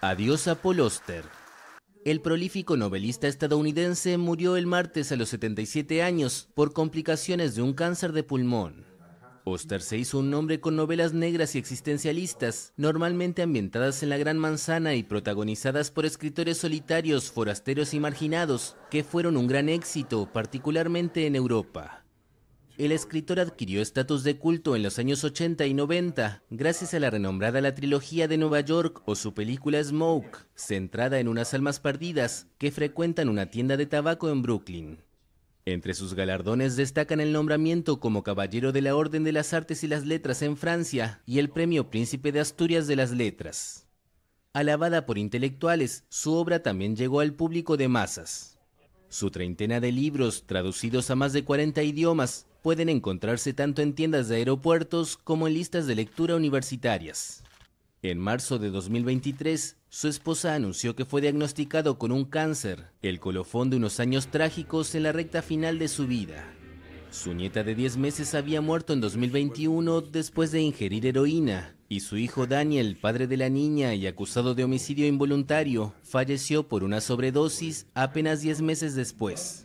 Adiós a Paul Oster. El prolífico novelista estadounidense murió el martes a los 77 años por complicaciones de un cáncer de pulmón. Oster se hizo un nombre con novelas negras y existencialistas, normalmente ambientadas en la Gran Manzana y protagonizadas por escritores solitarios, forasteros y marginados, que fueron un gran éxito, particularmente en Europa el escritor adquirió estatus de culto en los años 80 y 90, gracias a la renombrada la trilogía de Nueva York o su película Smoke, centrada en unas almas perdidas que frecuentan una tienda de tabaco en Brooklyn. Entre sus galardones destacan el nombramiento como Caballero de la Orden de las Artes y las Letras en Francia y el Premio Príncipe de Asturias de las Letras. Alabada por intelectuales, su obra también llegó al público de masas. Su treintena de libros, traducidos a más de 40 idiomas, pueden encontrarse tanto en tiendas de aeropuertos como en listas de lectura universitarias. En marzo de 2023, su esposa anunció que fue diagnosticado con un cáncer, el colofón de unos años trágicos en la recta final de su vida. Su nieta de 10 meses había muerto en 2021 después de ingerir heroína, y su hijo Daniel, padre de la niña y acusado de homicidio involuntario, falleció por una sobredosis apenas 10 meses después.